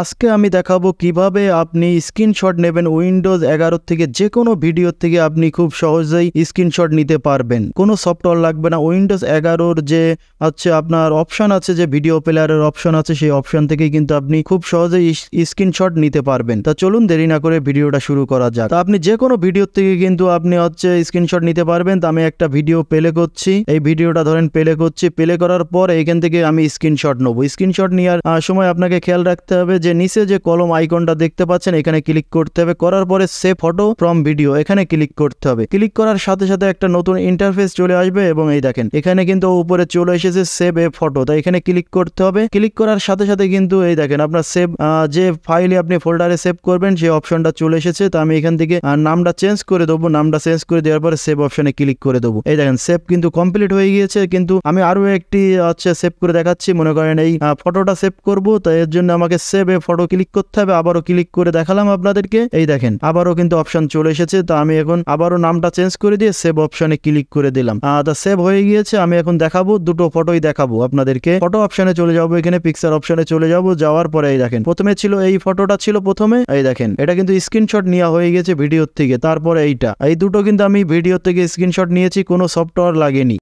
আজকে আমি দেখাবো কিভাবে আপনি স্ক্রিনশট নেবেন উইন্ডোজ এগারো থেকে যে কোনো ভিডিও থেকে আপনি খুব সহজেই স্ক্রিনশট নিতে পারবেন কোনো সফটওয়্যার লাগবে না উইন্ডোজ এগারোর যে হচ্ছে আপনার অপশান আছে যে ভিডিও প্লেয়ারের অপশান আছে সেই অপশান থেকেই কিন্তু আপনি খুব সহজেই স্ক্রিনশট নিতে পারবেন তা চলুন দেরি না করে ভিডিওটা শুরু করা যাক তা আপনি যে কোনো ভিডিওর থেকে কিন্তু আপনি হচ্ছে স্ক্রিনশট নিতে পারবেন তা আমি একটা ভিডিও প্লে করছি এই ভিডিওটা ধরেন প্লে করছি প্লে করার পর এখান থেকে আমি স্ক্রিনশট নেবো স্ক্রিনশট নেওয়ার সময় আপনাকে খেয়াল রাখতে হবে তারপরে যে নিচে যে কলম আইকনটা দেখতে পাচ্ছেন এখানে ক্লিক করতে হবে করার পরে সে ফটো ফ্রম ভিডিও এখানে ক্লিক করতে হবে ক্লিক করার সাথে সাথে একটা নতুন ইন্টারফেস চলে আসবে এবং এই দেখেন এখানে কিন্তু উপরে চলে এসেছে সেভ এ ফটো তাই এখানে ক্লিক করতে হবে ক্লিক করার সাথে সাথে কিন্তু এই দেখেন আপনার সেভ যে ফাইলে আপনি ফোল্ডারে সেভ করবেন সেই অপশনটা চলে এসেছে তো আমি এখান থেকে নামটা চেঞ্জ করে দেবো নামটা চেঞ্জ করে দেওয়ার পরে সেভ অপশনে ক্লিক করে দেবো এই দেখেন সেভ কিন্তু কমপ্লিট হয়ে গিয়েছে কিন্তু আমি আরও একটি হচ্ছে সেভ করে দেখাচ্ছি মনে করেন এই ফটোটা সেভ করবো তাই এর জন্য আমাকে সেভ হিসেবে ফটো ক্লিক করতে হবে আবারও ক্লিক করে দেখালাম আপনাদেরকে এই দেখেন আবারও কিন্তু অপশন চলে এসেছে তো আমি এখন আবারও নামটা চেঞ্জ করে দিয়ে সেভ অপশনে ক্লিক করে দিলাম আহ সেভ হয়ে গিয়েছে আমি এখন দেখাবো দুটো ফটোই দেখাবো আপনাদেরকে ফটো অপশনে চলে যাবো এখানে পিকচার অপশনে চলে যাবো যাওয়ার পরে এই দেখেন প্রথমে ছিল এই ফটোটা ছিল প্রথমে এই দেখেন এটা কিন্তু স্ক্রিনশট নেওয়া হয়ে গেছে ভিডিওর থেকে তারপরে এইটা এই দুটো কিন্তু আমি ভিডিও থেকে স্ক্রিনশট নিয়েছি কোনো সফটওয়্যার লাগেনি